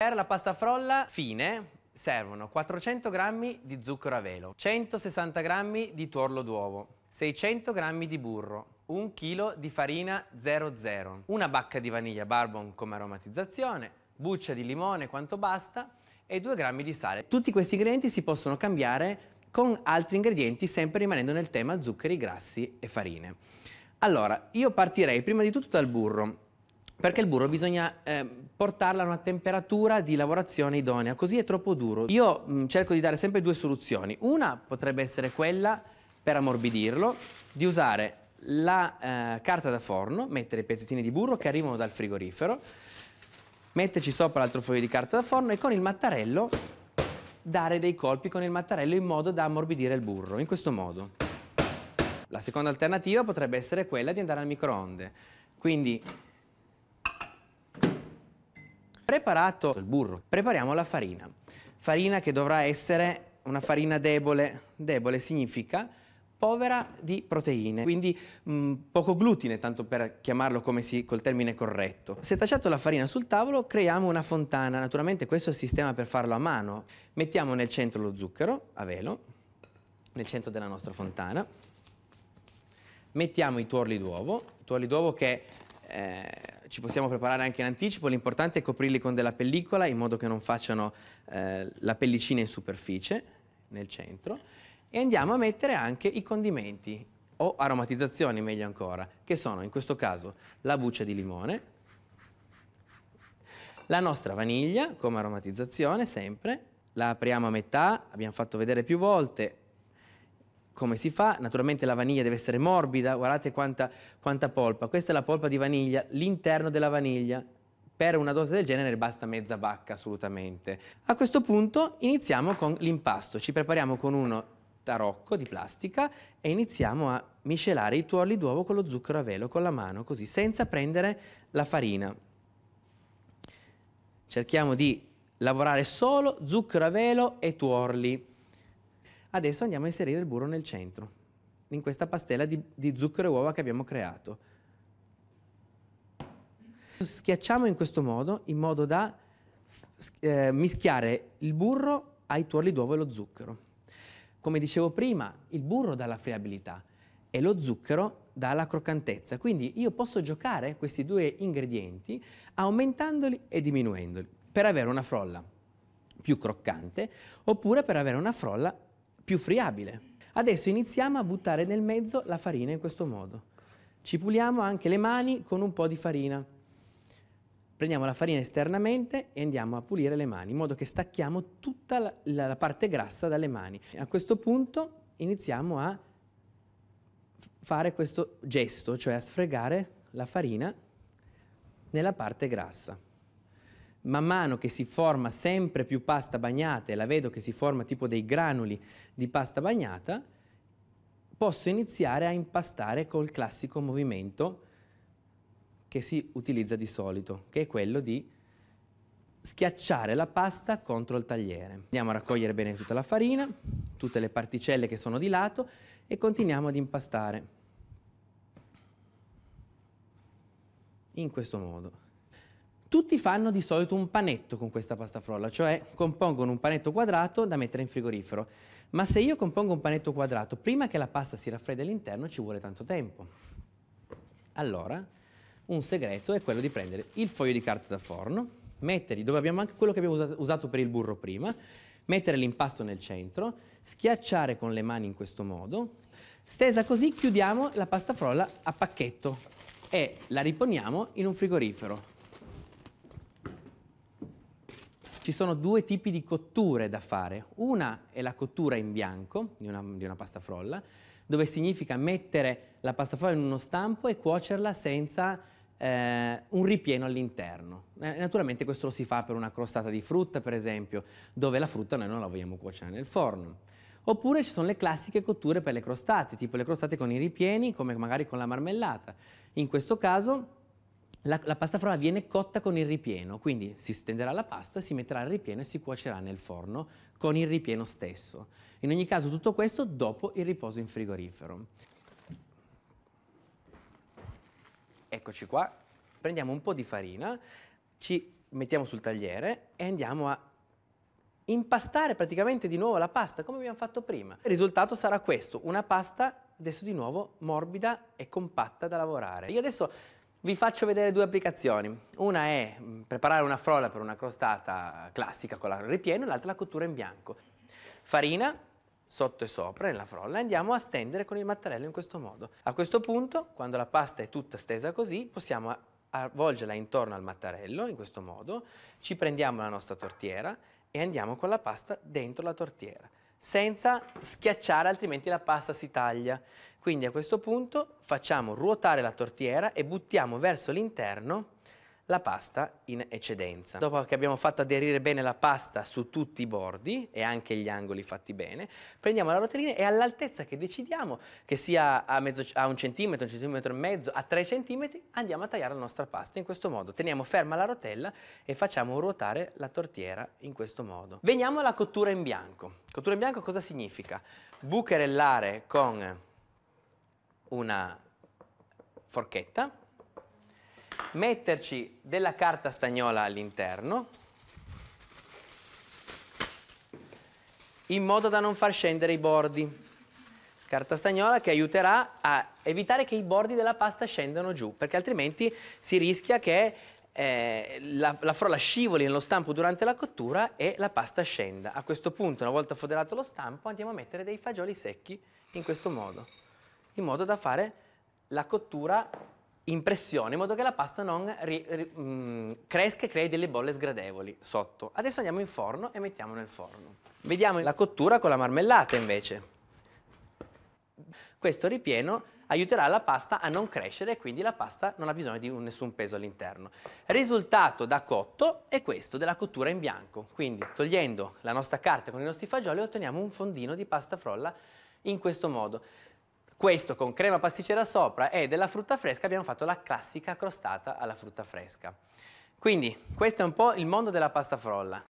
Per la pasta frolla fine servono 400 g di zucchero a velo, 160 g di tuorlo d'uovo, 600 g di burro, 1 kg di farina 00, una bacca di vaniglia barbon come aromatizzazione, buccia di limone quanto basta e 2 g di sale. Tutti questi ingredienti si possono cambiare con altri ingredienti sempre rimanendo nel tema zuccheri, grassi e farine. Allora, io partirei prima di tutto dal burro. Perché il burro bisogna eh, portarlo a una temperatura di lavorazione idonea, così è troppo duro. Io mh, cerco di dare sempre due soluzioni. Una potrebbe essere quella, per ammorbidirlo, di usare la eh, carta da forno, mettere i pezzettini di burro che arrivano dal frigorifero, metterci sopra l'altro foglio di carta da forno e con il mattarello dare dei colpi con il mattarello in modo da ammorbidire il burro, in questo modo. La seconda alternativa potrebbe essere quella di andare al microonde. Quindi Preparato il burro, prepariamo la farina. Farina che dovrà essere una farina debole. Debole significa povera di proteine, quindi mh, mm, poco glutine, tanto per chiamarlo si, col termine corretto. Se tacciato la farina sul tavolo, creiamo una fontana. Naturalmente questo è il sistema per farlo a mano. Mettiamo nel centro lo zucchero, a velo, nel centro della nostra fontana. Mettiamo i tuorli d'uovo, tuorli d'uovo che... Eh, ci possiamo preparare anche in anticipo, l'importante è coprirli con della pellicola in modo che non facciano eh, la pellicina in superficie, nel centro, e andiamo a mettere anche i condimenti o aromatizzazioni meglio ancora, che sono in questo caso la buccia di limone, la nostra vaniglia come aromatizzazione sempre, la apriamo a metà, abbiamo fatto vedere più volte, come si fa? Naturalmente la vaniglia deve essere morbida, guardate quanta, quanta polpa. Questa è la polpa di vaniglia, l'interno della vaniglia. Per una dose del genere basta mezza bacca assolutamente. A questo punto iniziamo con l'impasto. Ci prepariamo con uno tarocco di plastica e iniziamo a miscelare i tuorli d'uovo con lo zucchero a velo con la mano, così, senza prendere la farina. Cerchiamo di lavorare solo zucchero a velo e tuorli. Adesso andiamo a inserire il burro nel centro, in questa pastella di, di zucchero e uova che abbiamo creato. Schiacciamo in questo modo, in modo da eh, mischiare il burro ai tuorli d'uovo e lo zucchero. Come dicevo prima, il burro dà la friabilità e lo zucchero dà la croccantezza, quindi io posso giocare questi due ingredienti aumentandoli e diminuendoli per avere una frolla più croccante oppure per avere una frolla più friabile. Adesso iniziamo a buttare nel mezzo la farina in questo modo. Ci puliamo anche le mani con un po' di farina. Prendiamo la farina esternamente e andiamo a pulire le mani, in modo che stacchiamo tutta la, la, la parte grassa dalle mani. A questo punto iniziamo a fare questo gesto, cioè a sfregare la farina nella parte grassa man mano che si forma sempre più pasta bagnata e la vedo che si forma tipo dei granuli di pasta bagnata, posso iniziare a impastare col classico movimento che si utilizza di solito, che è quello di schiacciare la pasta contro il tagliere. Andiamo a raccogliere bene tutta la farina, tutte le particelle che sono di lato e continuiamo ad impastare in questo modo. Tutti fanno di solito un panetto con questa pasta frolla, cioè compongono un panetto quadrato da mettere in frigorifero. Ma se io compongo un panetto quadrato, prima che la pasta si raffredda all'interno ci vuole tanto tempo. Allora, un segreto è quello di prendere il foglio di carta da forno, metterli dove abbiamo anche quello che abbiamo usato per il burro prima, mettere l'impasto nel centro, schiacciare con le mani in questo modo. Stesa così chiudiamo la pasta frolla a pacchetto e la riponiamo in un frigorifero ci sono due tipi di cotture da fare. Una è la cottura in bianco di una, di una pasta frolla, dove significa mettere la pasta frolla in uno stampo e cuocerla senza eh, un ripieno all'interno. Eh, naturalmente questo lo si fa per una crostata di frutta, per esempio, dove la frutta noi non la vogliamo cuocere nel forno. Oppure ci sono le classiche cotture per le crostate, tipo le crostate con i ripieni, come magari con la marmellata. In questo caso la, la, pasta frolla viene cotta con il ripieno, quindi si stenderà la pasta, si metterà il ripieno e si cuocerà nel forno con il ripieno stesso. In ogni caso tutto questo dopo il riposo in frigorifero. Eccoci qua, prendiamo un po' di farina, ci mettiamo sul tagliere e andiamo a impastare praticamente di nuovo la pasta come abbiamo fatto prima. Il risultato sarà questo, una pasta adesso di nuovo morbida e compatta da lavorare. Io adesso vi faccio vedere due applicazioni. Una è mm, preparare una frolla per una crostata classica con la ripieno, l'altra la cottura in bianco. Farina sotto e sopra nella frolla e andiamo a stendere con il mattarello in questo modo. A questo punto, quando la pasta è tutta stesa così, possiamo avvolgerla intorno al mattarello in questo modo, ci prendiamo la nostra tortiera e andiamo con la pasta dentro la tortiera senza schiacciare altrimenti la pasta si taglia. Quindi a questo punto facciamo ruotare la tortiera e buttiamo verso l'interno la pasta in eccedenza. Dopo che abbiamo fatto aderire bene la pasta su tutti i bordi e anche gli angoli fatti bene, prendiamo la rotellina e all'altezza che decidiamo, che sia a, mezzo, a un centimetro, un centimetro e mezzo, a tre centimetri, andiamo a tagliare la nostra pasta in questo modo. Teniamo ferma la rotella e facciamo ruotare la tortiera in questo modo. Veniamo alla cottura in bianco. Cottura in bianco cosa significa? Bucherellare con una forchetta metterci della carta stagnola all'interno in modo da non far scendere i bordi. Carta stagnola che aiuterà a evitare che i bordi della pasta scendano giù, perché altrimenti si rischia che eh, la, la frolla scivoli nello stampo durante la cottura e la pasta scenda. A questo punto, una volta foderato lo stampo, andiamo a mettere dei fagioli secchi in questo modo, in modo da fare la cottura in pressione in modo che la pasta non ri, ri, mh, mm, cresca e crei delle bolle sgradevoli sotto. Adesso andiamo in forno e mettiamo nel forno. Vediamo la cottura con la marmellata invece. Questo ripieno aiuterà la pasta a non crescere e quindi la pasta non ha bisogno di nessun peso all'interno. Risultato da cotto è questo della cottura in bianco, quindi togliendo la nostra carta con i nostri fagioli otteniamo un fondino di pasta frolla in questo modo. Questo con crema pasticcera sopra e della frutta fresca abbiamo fatto la classica crostata alla frutta fresca. Quindi questo è un po' il mondo della pasta frolla.